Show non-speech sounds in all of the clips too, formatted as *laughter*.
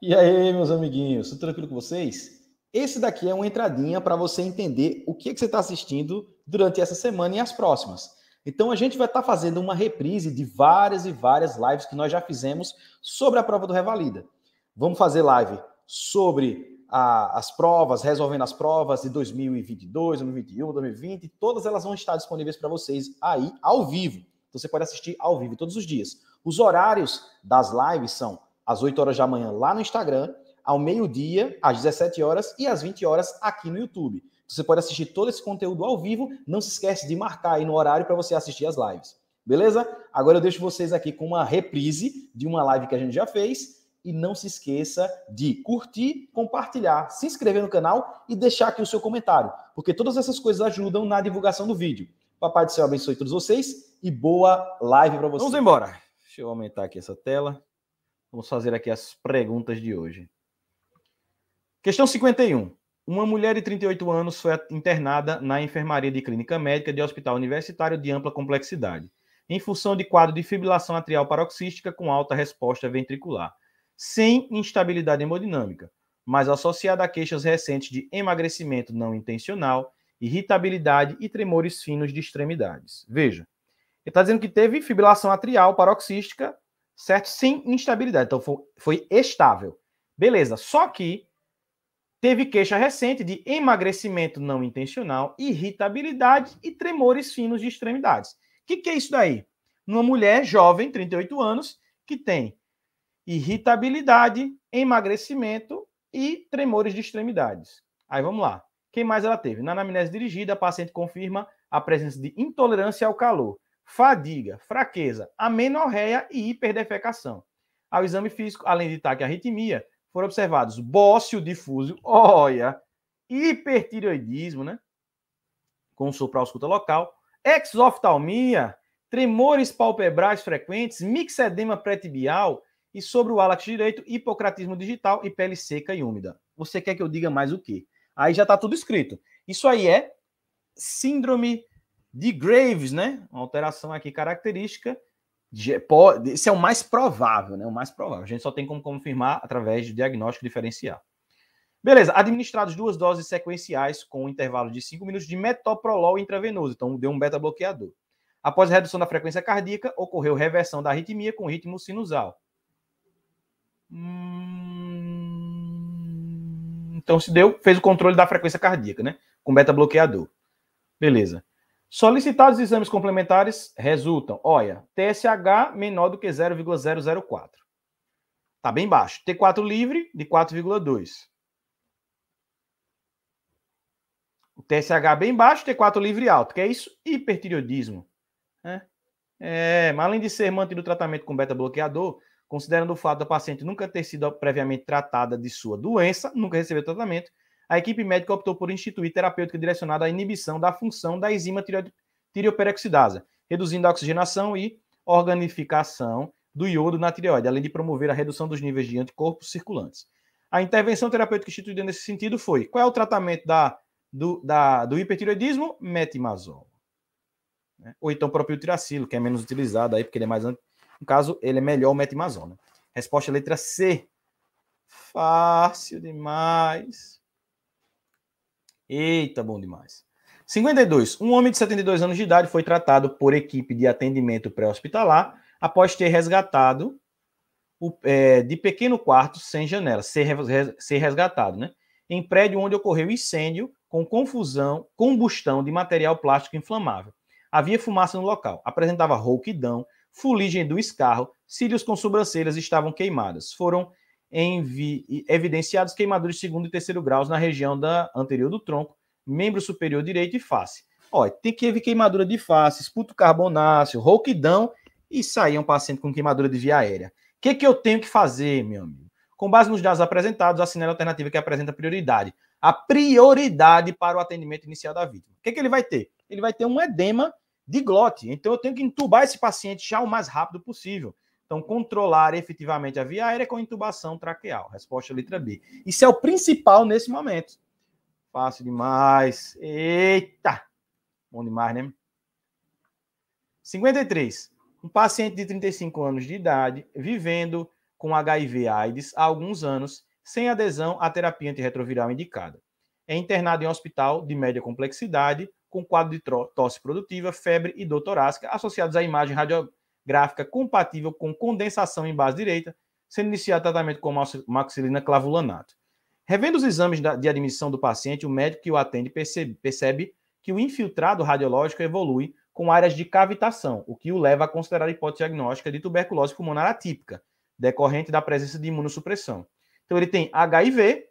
E aí, meus amiguinhos, tudo tranquilo com vocês? Esse daqui é uma entradinha para você entender o que, é que você está assistindo durante essa semana e as próximas. Então, a gente vai estar tá fazendo uma reprise de várias e várias lives que nós já fizemos sobre a prova do Revalida. Vamos fazer live sobre a, as provas, resolvendo as provas de 2022, 2021, 2020. Todas elas vão estar disponíveis para vocês aí ao vivo. Então, você pode assistir ao vivo todos os dias. Os horários das lives são às 8 horas da manhã lá no Instagram, ao meio-dia, às 17 horas e às 20 horas aqui no YouTube. Você pode assistir todo esse conteúdo ao vivo, não se esquece de marcar aí no horário para você assistir as lives. Beleza? Agora eu deixo vocês aqui com uma reprise de uma live que a gente já fez e não se esqueça de curtir, compartilhar, se inscrever no canal e deixar aqui o seu comentário, porque todas essas coisas ajudam na divulgação do vídeo. Papai do céu abençoe todos vocês e boa live para vocês. Vamos embora. Deixa eu aumentar aqui essa tela. Vamos fazer aqui as perguntas de hoje. Questão 51. Uma mulher de 38 anos foi internada na enfermaria de clínica médica de hospital universitário de ampla complexidade, em função de quadro de fibrilação atrial paroxística com alta resposta ventricular, sem instabilidade hemodinâmica, mas associada a queixas recentes de emagrecimento não intencional, irritabilidade e tremores finos de extremidades. Veja, ele está dizendo que teve fibrilação atrial paroxística certo? Sem instabilidade. Então foi, foi estável. Beleza. Só que teve queixa recente de emagrecimento não intencional, irritabilidade e tremores finos de extremidades. O que, que é isso daí? Uma mulher jovem, 38 anos, que tem irritabilidade, emagrecimento e tremores de extremidades. Aí vamos lá. Quem mais ela teve? Na anamnese dirigida, a paciente confirma a presença de intolerância ao calor fadiga, fraqueza, amenorreia e hiperdefecação. Ao exame físico, além de taquiarritmia, arritmia, foram observados bócio difuso, olha, hipertireoidismo, né? Com supraosculta local, exoftalmia, tremores palpebrais frequentes, mixedema pré-tibial e sobre o alax direito, hipocratismo digital e pele seca e úmida. Você quer que eu diga mais o quê? Aí já está tudo escrito. Isso aí é síndrome de Graves, né? Uma alteração aqui característica. De, pode, esse é o mais provável, né? O mais provável. A gente só tem como confirmar através de diagnóstico diferencial. Beleza, administrados duas doses sequenciais com um intervalo de 5 minutos de metoprolol intravenoso, então deu um beta-bloqueador. Após a redução da frequência cardíaca, ocorreu reversão da arritmia com ritmo sinusal. Hum... Então se deu, fez o controle da frequência cardíaca, né? Com beta-bloqueador. Beleza. Solicitados exames complementares resultam, olha, TSH menor do que 0,004. Está bem baixo. T4 livre de 4,2. O TSH bem baixo, T4 livre alto, que é isso? Hipertireoidismo. Né? É, mas além de ser mantido o tratamento com beta-bloqueador, considerando o fato da paciente nunca ter sido previamente tratada de sua doença, nunca recebeu tratamento, a equipe médica optou por instituir terapêutica direcionada à inibição da função da enzima tireoperoxidasa, reduzindo a oxigenação e organificação do iodo na tireoide, além de promover a redução dos níveis de anticorpos circulantes. A intervenção terapêutica instituída nesse sentido foi: qual é o tratamento da, do, da, do hipertireoidismo? Metimazol. Né? Ou então propiltiracilo, que é menos utilizado aí, porque ele é mais. No caso, ele é melhor o metimazol. Né? Resposta letra C. Fácil demais. Eita, bom demais. 52. Um homem de 72 anos de idade foi tratado por equipe de atendimento pré-hospitalar após ter resgatado o, é, de pequeno quarto sem janela, ser, ser resgatado, né? Em prédio onde ocorreu incêndio com confusão, combustão de material plástico inflamável. Havia fumaça no local, apresentava rouquidão, fuligem do escarro, cílios com sobrancelhas estavam queimadas. Foram em vi, evidenciados queimaduras de segundo e terceiro graus na região da anterior do tronco, membro superior direito e face. Olha, tem que haver queimadura de face, esputo carbonáceo, rouquidão e sair um paciente com queimadura de via aérea. O que, que eu tenho que fazer, meu amigo? Com base nos dados apresentados, assinale a alternativa que apresenta prioridade. A prioridade para o atendimento inicial da vítima. O que, que ele vai ter? Ele vai ter um edema de glote. Então, eu tenho que entubar esse paciente já o mais rápido possível. Então, controlar efetivamente a via aérea é com intubação traqueal. Resposta letra B. Isso é o principal nesse momento. Fácil demais. Eita! Bom demais, né? 53. Um paciente de 35 anos de idade vivendo com HIV AIDS há alguns anos, sem adesão à terapia antirretroviral indicada. É internado em um hospital de média complexidade, com quadro de tosse produtiva, febre e dor torácica, associados à imagem radiológica gráfica compatível com condensação em base direita, sendo iniciado tratamento com maxilina clavulanato. Revendo os exames de admissão do paciente, o médico que o atende percebe, percebe que o infiltrado radiológico evolui com áreas de cavitação, o que o leva a considerar a hipótese diagnóstica de tuberculose pulmonar atípica, decorrente da presença de imunossupressão. Então, ele tem HIV,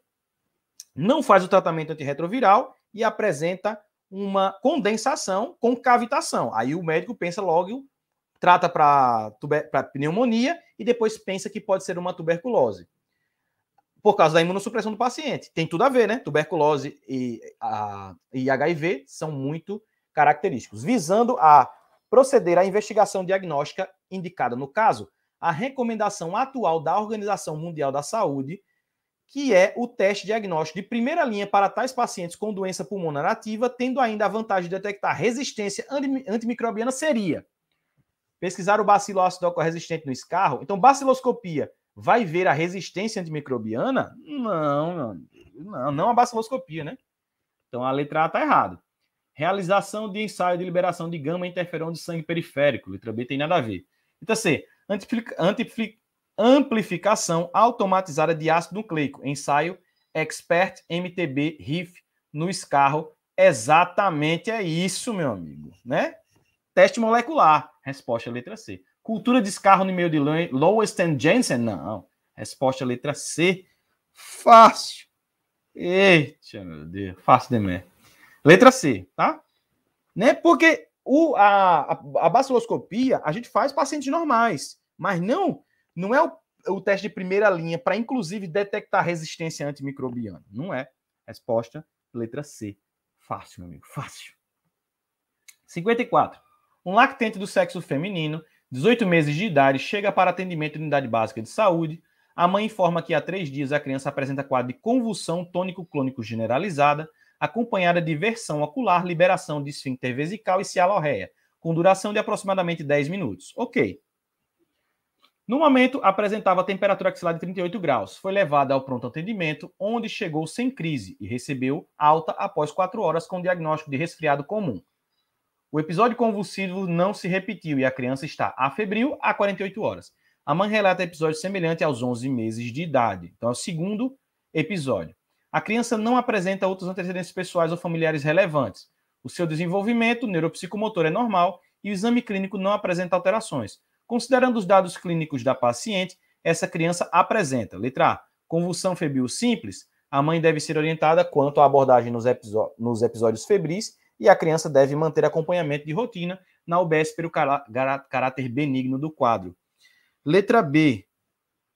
não faz o tratamento antirretroviral e apresenta uma condensação com cavitação. Aí o médico pensa logo trata para pneumonia e depois pensa que pode ser uma tuberculose. Por causa da imunossupressão do paciente. Tem tudo a ver, né? Tuberculose e, a, e HIV são muito característicos, visando a proceder à investigação diagnóstica indicada no caso, a recomendação atual da Organização Mundial da Saúde, que é o teste diagnóstico de primeira linha para tais pacientes com doença pulmonar ativa, tendo ainda a vantagem de detectar resistência antimicrobiana, seria pesquisar o bacilo ácido resistente no escarro. Então, baciloscopia vai ver a resistência antimicrobiana? Não, não, não a baciloscopia, né? Então, a letra A está errada. Realização de ensaio de liberação de gama interferon de sangue periférico. Letra B tem nada a ver. Então, assim, letra C. amplificação automatizada de ácido nucleico. Ensaio Expert MTB RIF no escarro. Exatamente é isso, meu amigo, né? Teste molecular. Resposta letra C. Cultura de escarro no meio de Lowest and Jensen? Não. Resposta letra C. Fácil. Eita, meu Deus. Fácil demais. Letra C, tá? Né? Porque o, a, a baciloscopia a gente faz pacientes normais, mas não não é o, o teste de primeira linha para, inclusive, detectar resistência antimicrobiana. Não é. Resposta, letra C. Fácil, meu amigo, fácil. 54. Um lactente do sexo feminino, 18 meses de idade, chega para atendimento de unidade básica de saúde. A mãe informa que há três dias a criança apresenta quadro de convulsão tônico-clônico generalizada, acompanhada de versão ocular, liberação de esfíncter vesical e cialorreia, com duração de aproximadamente 10 minutos. Ok. No momento, apresentava temperatura axilar de 38 graus. Foi levada ao pronto atendimento, onde chegou sem crise e recebeu alta após 4 horas com diagnóstico de resfriado comum. O episódio convulsivo não se repetiu e a criança está febril há 48 horas. A mãe relata episódio semelhante aos 11 meses de idade. Então, é o segundo episódio. A criança não apresenta outros antecedentes pessoais ou familiares relevantes. O seu desenvolvimento neuropsicomotor é normal e o exame clínico não apresenta alterações. Considerando os dados clínicos da paciente, essa criança apresenta, letra A, convulsão febril simples, a mãe deve ser orientada quanto à abordagem nos, nos episódios febris e a criança deve manter acompanhamento de rotina na UBS pelo caráter benigno do quadro. Letra B.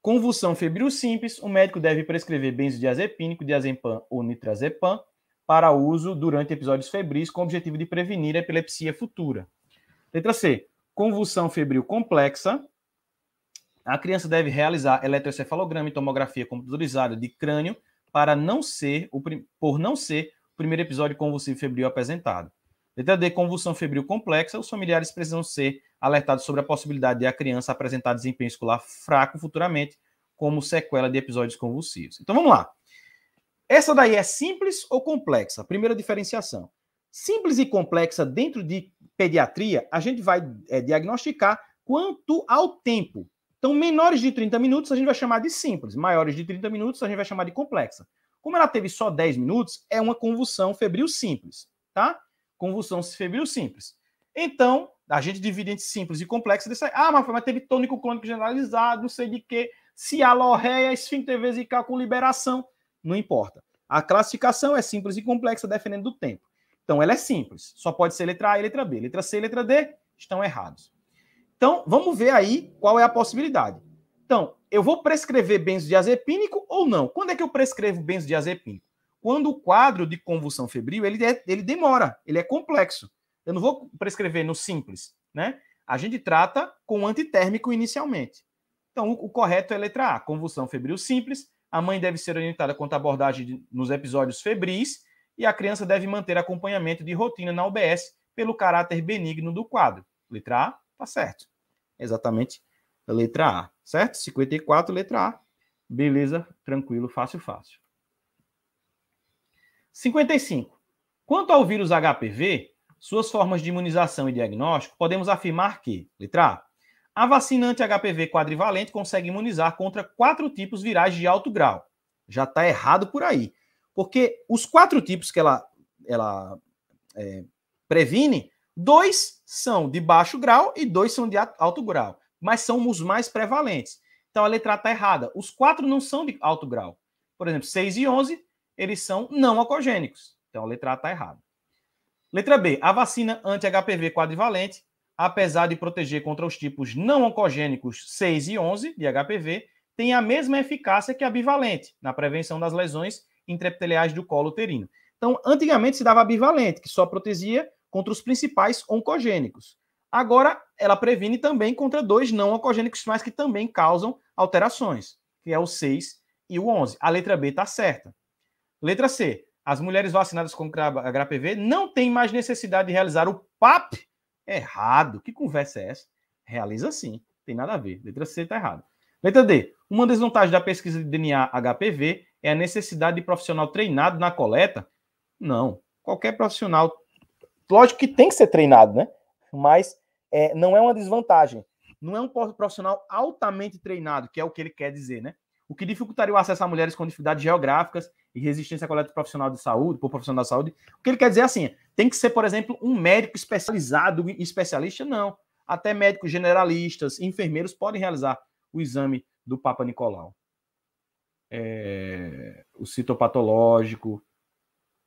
Convulsão febril simples, o médico deve prescrever benzodiazepínico, diazepam ou nitrazepam para uso durante episódios febris com o objetivo de prevenir a epilepsia futura. Letra C. Convulsão febril complexa. A criança deve realizar eletrocefalograma e tomografia computadorizada de crânio para não ser o, por não ser primeiro episódio convulsivo febril apresentado. Letra D, convulsão febril complexa, os familiares precisam ser alertados sobre a possibilidade de a criança apresentar desempenho escolar fraco futuramente, como sequela de episódios convulsivos. Então vamos lá. Essa daí é simples ou complexa? Primeira diferenciação. Simples e complexa dentro de pediatria, a gente vai é, diagnosticar quanto ao tempo. Então, menores de 30 minutos a gente vai chamar de simples, maiores de 30 minutos a gente vai chamar de complexa. Como ela teve só 10 minutos, é uma convulsão febril simples, tá? Convulsão febril simples. Então, a gente divide entre simples e complexo. Desse... Ah, mas, mas teve tônico clônico generalizado, não sei de quê. Cialorreia, esfíncter vesical com liberação. Não importa. A classificação é simples e complexa, dependendo do tempo. Então, ela é simples. Só pode ser letra A e letra B. Letra C e letra D estão errados. Então, vamos ver aí qual é a possibilidade. Então, eu vou prescrever benzodiazepínico ou não? Quando é que eu prescrevo benzodiazepínico? Quando o quadro de convulsão febril, ele, é, ele demora, ele é complexo. Eu não vou prescrever no simples, né? A gente trata com antitérmico inicialmente. Então, o, o correto é a letra A, convulsão febril simples. A mãe deve ser orientada quanto à abordagem de, nos episódios febris e a criança deve manter acompanhamento de rotina na UBS pelo caráter benigno do quadro. Letra A, tá certo. Exatamente letra A, certo? 54, letra A. Beleza, tranquilo, fácil, fácil. 55. Quanto ao vírus HPV, suas formas de imunização e diagnóstico, podemos afirmar que, letra A, a vacinante HPV quadrivalente consegue imunizar contra quatro tipos virais de alto grau. Já está errado por aí. Porque os quatro tipos que ela, ela é, previne, dois são de baixo grau e dois são de alto grau mas são os mais prevalentes. Então a letra A está errada. Os quatro não são de alto grau. Por exemplo, 6 e 11, eles são não oncogênicos. Então a letra A está errada. Letra B. A vacina anti-HPV quadrivalente, apesar de proteger contra os tipos não oncogênicos 6 e 11 de HPV, tem a mesma eficácia que a bivalente na prevenção das lesões intraepiteliais do colo uterino. Então, antigamente se dava a bivalente, que só protegia contra os principais oncogênicos. Agora, ela previne também contra dois não oncogênicos mais que também causam alterações, que é o 6 e o 11. A letra B está certa. Letra C. As mulheres vacinadas com HPV não têm mais necessidade de realizar o PAP. Errado. Que conversa é essa? Realiza sim. Tem nada a ver. Letra C está errada. Letra D. Uma das vantagens da pesquisa de DNA HPV é a necessidade de profissional treinado na coleta? Não. Qualquer profissional. Lógico que tem que ser treinado, né? Mas é, não é uma desvantagem. Não é um profissional altamente treinado, que é o que ele quer dizer, né? O que dificultaria o acesso a mulheres com dificuldades geográficas e resistência à coleta profissional de saúde, por profissional da saúde. O que ele quer dizer é assim: tem que ser, por exemplo, um médico especializado, especialista? Não. Até médicos generalistas, enfermeiros podem realizar o exame do Papa Nicolau. É, o citopatológico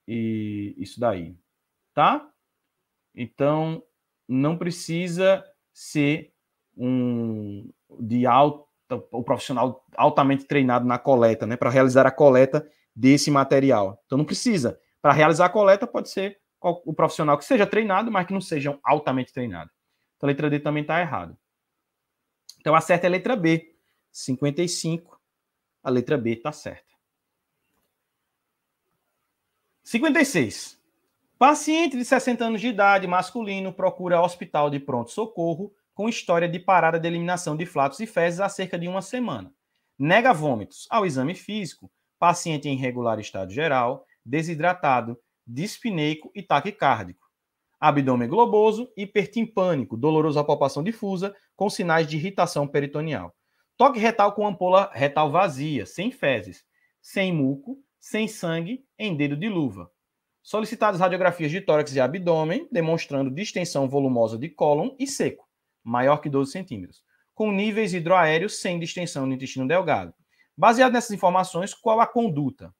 e isso daí, tá? Então, não precisa ser um de alto o profissional altamente treinado na coleta, né, para realizar a coleta desse material. Então não precisa. Para realizar a coleta pode ser o profissional que seja treinado, mas que não seja altamente treinado. Então a letra D também está errada. Então a certa é a letra B. 55, a letra B está certa. 56. Paciente de 60 anos de idade, masculino, procura hospital de pronto-socorro com história de parada de eliminação de flatos e fezes há cerca de uma semana. Nega vômitos. Ao exame físico, paciente em regular estado geral, desidratado, dispineico e taquicárdico. Abdômen globoso, hipertimpânico, doloroso à palpação difusa, com sinais de irritação peritoneal. Toque retal com ampola retal vazia, sem fezes, sem muco, sem sangue, em dedo de luva. Solicitadas radiografias de tórax e abdômen, demonstrando distensão volumosa de cólon e seco, maior que 12 centímetros, com níveis hidroaéreos sem distensão no intestino delgado. Baseado nessas informações, qual a conduta?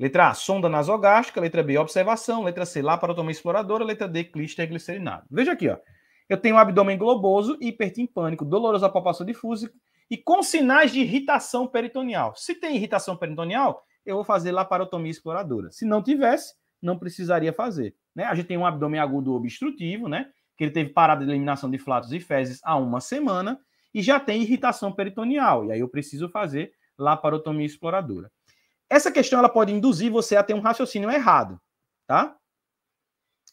Letra A, sonda nasogástrica. Letra B, observação. Letra C, laparotomia exploradora. Letra D, clíster glicerinado. Veja aqui, ó. Eu tenho um abdômen globoso, hipertimpânico, dolorosa palpação difusa e com sinais de irritação peritoneal. Se tem irritação peritoneal, eu vou fazer laparotomia exploradora. Se não tivesse, não precisaria fazer. Né? A gente tem um abdômen agudo obstrutivo, né? que ele teve parada de eliminação de flatos e fezes há uma semana, e já tem irritação peritoneal, e aí eu preciso fazer laparotomia exploradora. Essa questão ela pode induzir você a ter um raciocínio errado, tá?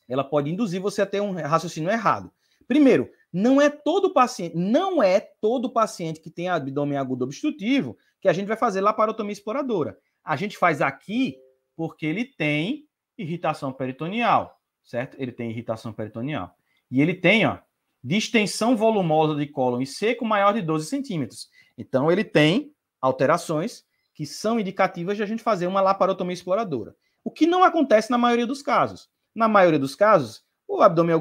Ela pode induzir você a ter um raciocínio errado. Primeiro, não é todo paciente, não é todo paciente que tem abdômen agudo obstrutivo que a gente vai fazer laparotomia exploradora. A gente faz aqui porque ele tem irritação peritoneal, certo? Ele tem irritação peritoneal. E ele tem, ó, distensão volumosa de cólon e seco maior de 12 centímetros. Então, ele tem alterações que são indicativas de a gente fazer uma laparotomia exploradora. O que não acontece na maioria dos casos. Na maioria dos casos, o abdômen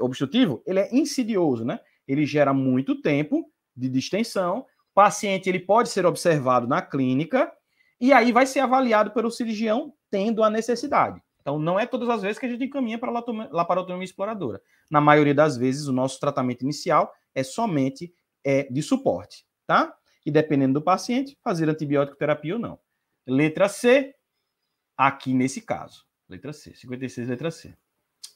obstrutivo, ele é insidioso, né? Ele gera muito tempo de distensão. O paciente, ele pode ser observado na clínica, e aí vai ser avaliado pelo cirurgião tendo a necessidade. Então, não é todas as vezes que a gente encaminha para a laparotomia exploradora. Na maioria das vezes, o nosso tratamento inicial é somente é, de suporte, tá? E dependendo do paciente, fazer antibiótico terapia ou não. Letra C, aqui nesse caso. Letra C, 56, letra C.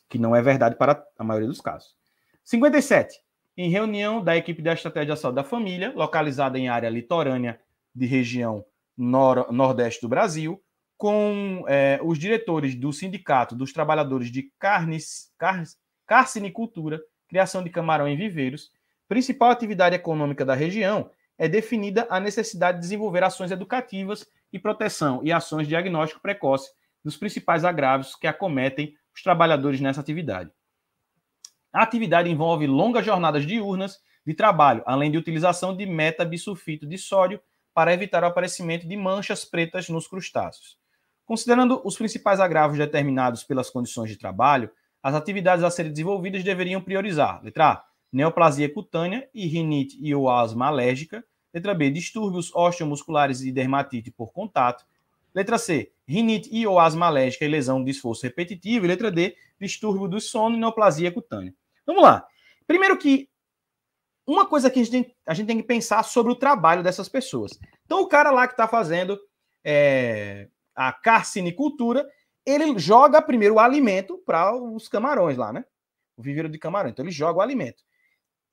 Que não é verdade para a maioria dos casos. 57. Em reunião da equipe da Estratégia de Saúde da Família, localizada em área litorânea de região nor nordeste do Brasil, com é, os diretores do Sindicato dos Trabalhadores de Carnes, car, Carcinicultura, Criação de Camarão em Viveiros, principal atividade econômica da região, é definida a necessidade de desenvolver ações educativas e proteção e ações de diagnóstico precoce dos principais agravos que acometem os trabalhadores nessa atividade. A atividade envolve longas jornadas diurnas de trabalho, além de utilização de metabisulfito de sódio para evitar o aparecimento de manchas pretas nos crustáceos. Considerando os principais agravos determinados pelas condições de trabalho, as atividades a serem desenvolvidas deveriam priorizar: letra A, neoplasia cutânea e rinite e ou asma alérgica, letra B, distúrbios osteomusculares e dermatite por contato, letra C, rinite e ou asma alérgica e lesão de esforço repetitivo, e letra D, distúrbio do sono e neoplasia cutânea. Vamos lá. Primeiro que uma coisa que a gente, tem, a gente tem que pensar sobre o trabalho dessas pessoas. Então, o cara lá que está fazendo é, a carcinicultura, ele joga primeiro o alimento para os camarões lá, né? O viveiro de camarão. Então, ele joga o alimento.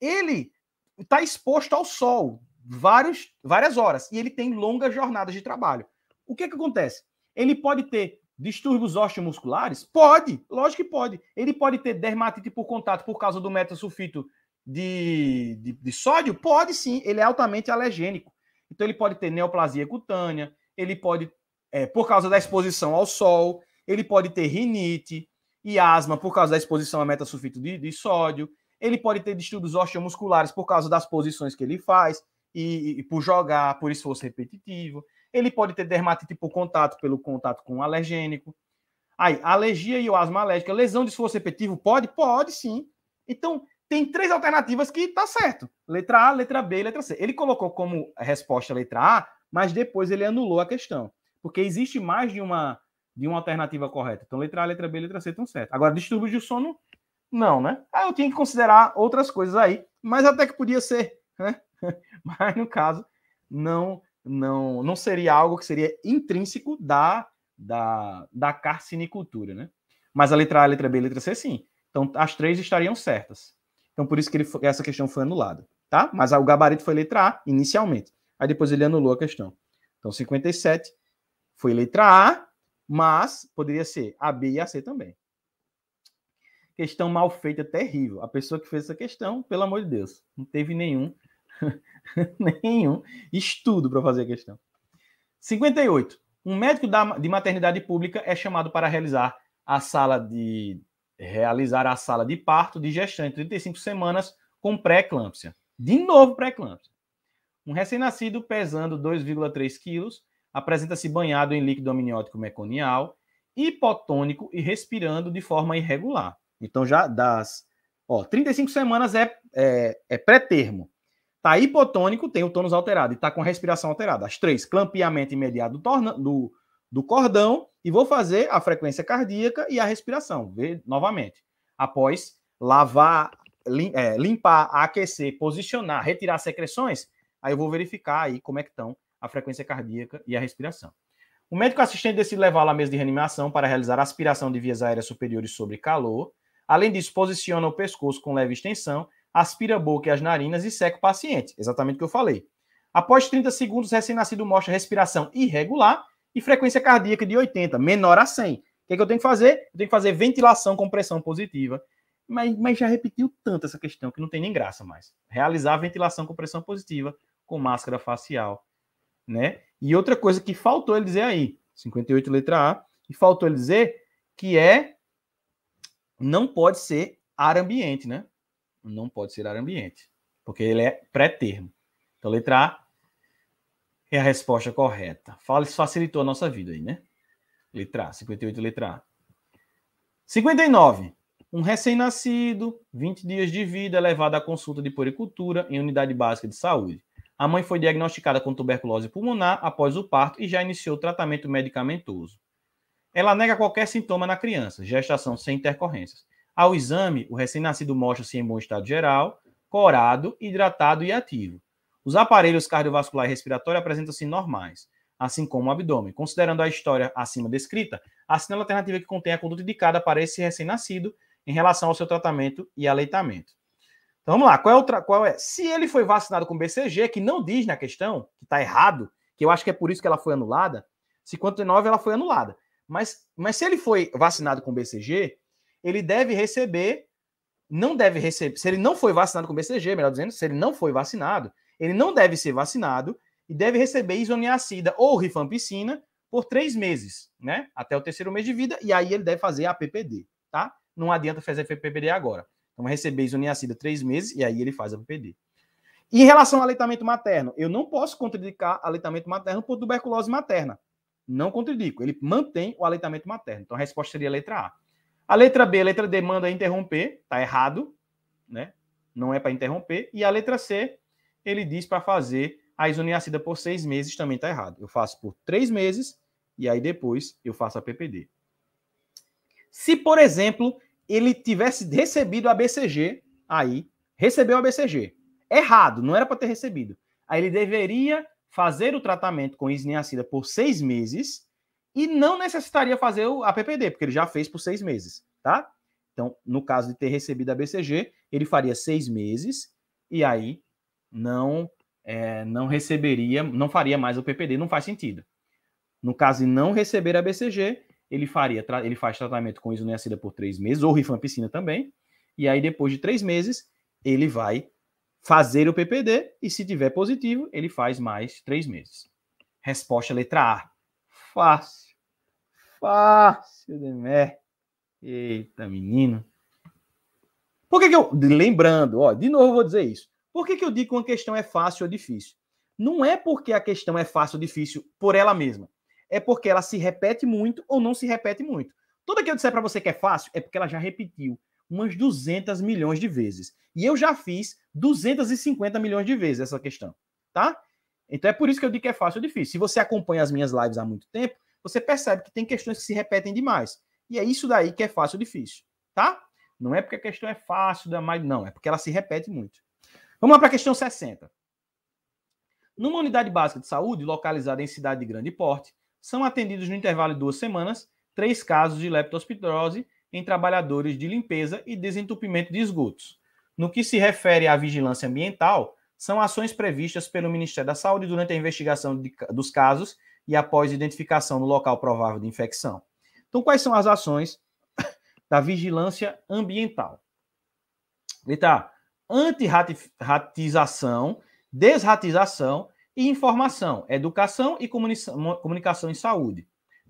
Ele está exposto ao sol vários, várias horas e ele tem longas jornadas de trabalho. O que, é que acontece? Ele pode ter distúrbios osteomusculares? Pode, lógico que pode. Ele pode ter dermatite por contato por causa do metasulfito de, de, de, sódio? Pode sim, ele é altamente alergênico. Então ele pode ter neoplasia cutânea, ele pode, é, por causa da exposição ao sol, ele pode ter rinite e asma por causa da exposição a metasulfito de, de sódio, ele pode ter distúrbios osteomusculares por causa das posições que ele faz e, e por jogar, por esforço repetitivo, ele pode ter dermatite por contato, pelo contato com um alergênico. Aí, alergia e o asma alérgica, lesão de esforço repetitivo, pode? Pode sim. Então, tem três alternativas que tá certo: letra A, letra B, e letra C. Ele colocou como resposta a letra A, mas depois ele anulou a questão, porque existe mais de uma de uma alternativa correta. Então, letra A, letra B, e letra C estão certo. Agora, distúrbio de sono, não, né? Aí eu tinha que considerar outras coisas aí, mas até que podia ser, né? *laughs* mas no caso, não, não, não seria algo que seria intrínseco da da, da carcinicultura, né? Mas a letra A, letra B, e letra C, sim. Então, as três estariam certas. Então, por isso que ele, essa questão foi anulada, tá? Mas o gabarito foi letra A inicialmente. Aí depois ele anulou a questão. Então, 57 foi letra A, mas poderia ser A, B e A, C também. Questão mal feita, terrível. A pessoa que fez essa questão, pelo amor de Deus, não teve nenhum, *laughs* nenhum estudo para fazer a questão. 58. Um médico da, de maternidade pública é chamado para realizar a sala de realizar a sala de parto de gestante 35 semanas com pré-eclâmpsia. De novo pré-eclâmpsia. Um recém-nascido pesando 2,3 quilos apresenta-se banhado em líquido amniótico meconial, hipotônico e respirando de forma irregular. Então já das ó, 35 semanas é, é, é pré-termo. Tá hipotônico, tem o tônus alterado e está com a respiração alterada. As três, clampeamento imediato do, torna, do, do cordão e vou fazer a frequência cardíaca e a respiração, ver novamente. Após lavar, lim, é, limpar, aquecer, posicionar, retirar secreções, aí eu vou verificar aí como é que estão a frequência cardíaca e a respiração. O médico assistente decide levá-lo à mesa de reanimação para realizar aspiração de vias aéreas superiores sobre calor. Além disso, posiciona o pescoço com leve extensão, aspira a boca e as narinas e seca o paciente. Exatamente o que eu falei. Após 30 segundos, o recém-nascido mostra respiração irregular e frequência cardíaca de 80, menor a 100. O que, é que eu tenho que fazer? Eu tenho que fazer ventilação com pressão positiva. Mas, mas já repetiu tanto essa questão que não tem nem graça mais. Realizar ventilação com pressão positiva, com máscara facial. Né? E outra coisa que faltou ele dizer aí, 58 letra A, e faltou ele dizer que é não pode ser ar ambiente, né? Não pode ser ar ambiente, porque ele é pré-termo. Então, letra A, é a resposta correta. Fala, facilitou a nossa vida aí, né? Letra A, 58, letra A. 59. Um recém-nascido, 20 dias de vida, levado à consulta de puericultura em unidade básica de saúde. A mãe foi diagnosticada com tuberculose pulmonar após o parto e já iniciou tratamento medicamentoso. Ela nega qualquer sintoma na criança, gestação sem intercorrências. Ao exame, o recém-nascido mostra-se em bom estado geral, corado, hidratado e ativo. Os aparelhos cardiovascular e respiratório apresentam-se normais, assim como o abdômen. Considerando a história acima descrita, assina a alternativa que contém a conduta indicada para esse recém-nascido em relação ao seu tratamento e aleitamento. Então vamos lá, qual é, outra, qual é? Se ele foi vacinado com BCG, que não diz na questão, que está errado, que eu acho que é por isso que ela foi anulada, 59 ela foi anulada. Mas, mas se ele foi vacinado com BCG, ele deve receber, não deve receber, se ele não foi vacinado com BCG, melhor dizendo, se ele não foi vacinado, ele não deve ser vacinado e deve receber isoniacida ou rifampicina por três meses, né? Até o terceiro mês de vida, e aí ele deve fazer a PPD, tá? Não adianta fazer a PPD agora. Então, vai receber isoniacida três meses, e aí ele faz a PPD. em relação ao aleitamento materno, eu não posso contraindicar aleitamento materno por tuberculose materna. Não contradico, ele mantém o aleitamento materno. Então, a resposta seria a letra A. A letra B, a letra D manda interromper, tá errado, né? Não é para interromper. E a letra C, ele diz para fazer a isoniacida por seis meses, também está errado. Eu faço por três meses e aí depois eu faço a PPD. Se, por exemplo, ele tivesse recebido a BCG, aí recebeu a BCG. Errado, não era para ter recebido. Aí ele deveria fazer o tratamento com isoniacida por seis meses e não necessitaria fazer a PPD, porque ele já fez por seis meses, tá? Então, no caso de ter recebido a BCG, ele faria seis meses e aí não é, não receberia, não faria mais o PPD, não faz sentido. No caso de não receber a BCG, ele faria, ele faz tratamento com isoniazida por três meses, ou rifampicina também, e aí depois de três meses, ele vai fazer o PPD, e se tiver positivo, ele faz mais três meses. Resposta letra A. Fácil. Fácil, Demé. Eita, menino. Por que, que eu. Lembrando, ó, de novo vou dizer isso. Por que, que eu digo que uma questão é fácil ou difícil? Não é porque a questão é fácil ou difícil por ela mesma. É porque ela se repete muito ou não se repete muito. Toda que eu disser para você que é fácil é porque ela já repetiu umas 200 milhões de vezes. E eu já fiz 250 milhões de vezes essa questão, tá? Então é por isso que eu digo que é fácil ou difícil. Se você acompanha as minhas lives há muito tempo, você percebe que tem questões que se repetem demais. E é isso daí que é fácil ou difícil, tá? Não é porque a questão é fácil, da é mais não, é porque ela se repete muito. Vamos lá para a questão 60. Numa unidade básica de saúde localizada em cidade de grande porte, são atendidos no intervalo de duas semanas três casos de leptospirose em trabalhadores de limpeza e desentupimento de esgotos. No que se refere à vigilância ambiental, são ações previstas pelo Ministério da Saúde durante a investigação de, dos casos e após identificação no local provável de infecção. Então, quais são as ações *coughs* da vigilância ambiental? Letra A antirratização, desratização e informação, educação e comunicação em saúde.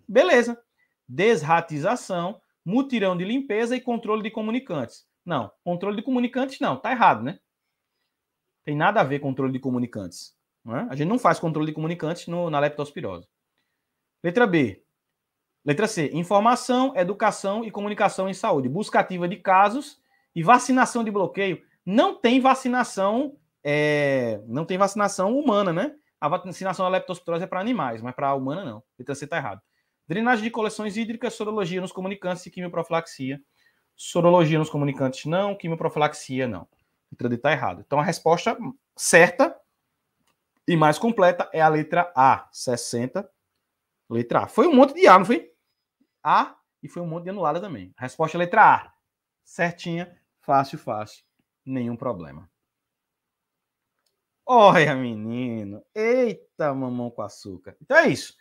Beleza. Desratização, mutirão de limpeza e controle de comunicantes. Não, controle de comunicantes não, tá errado, né? Tem nada a ver controle de comunicantes. É? A gente não faz controle de comunicantes no, na leptospirose. Letra B. Letra C. Informação, educação e comunicação em saúde. Busca ativa de casos e vacinação de bloqueio não tem vacinação, é, não tem vacinação humana, né? A vacinação da leptospirose é para animais, mas para a humana não. Letra então, C está errado. Drenagem de coleções hídricas, sorologia nos comunicantes e quimioprofilaxia. Sorologia nos comunicantes não, quimioprofilaxia não. Letra D está errado. Então a resposta certa e mais completa é a letra A, 60. Letra A. Foi um monte de A, não foi? A e foi um monte de anulada também. A resposta é a letra A. Certinha, fácil, fácil nenhum problema. Olha, menino. Eita, mamão com açúcar. Então é isso.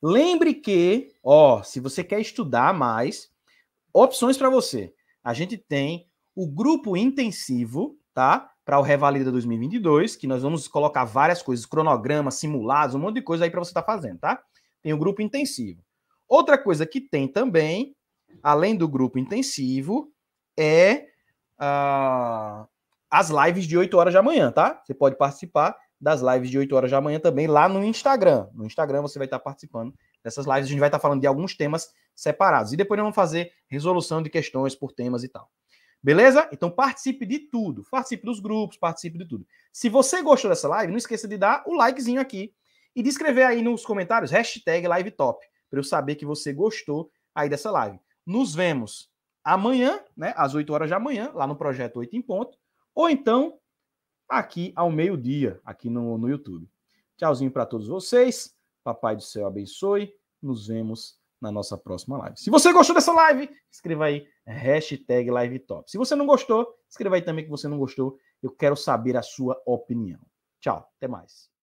Lembre que, ó, se você quer estudar mais, opções para você. A gente tem o grupo intensivo, tá? Para o Revalida 2022, que nós vamos colocar várias coisas, cronogramas, simulados, um monte de coisa aí para você estar tá fazendo, tá? Tem o grupo intensivo. Outra coisa que tem também, além do grupo intensivo, é ah, as lives de 8 horas da manhã, tá? Você pode participar das lives de 8 horas da manhã também lá no Instagram. No Instagram você vai estar participando dessas lives. A gente vai estar falando de alguns temas separados. E depois nós vamos fazer resolução de questões por temas e tal. Beleza? Então participe de tudo. Participe dos grupos, participe de tudo. Se você gostou dessa live, não esqueça de dar o likezinho aqui e de escrever aí nos comentários hashtag live top, para eu saber que você gostou aí dessa live. Nos vemos amanhã, né, às 8 horas da manhã, lá no Projeto 8 em Ponto, ou então aqui ao meio-dia, aqui no, no YouTube. Tchauzinho para todos vocês. Papai do céu abençoe. Nos vemos na nossa próxima live. Se você gostou dessa live, escreva aí hashtag LiveTop. Se você não gostou, escreva aí também que você não gostou. Eu quero saber a sua opinião. Tchau, até mais.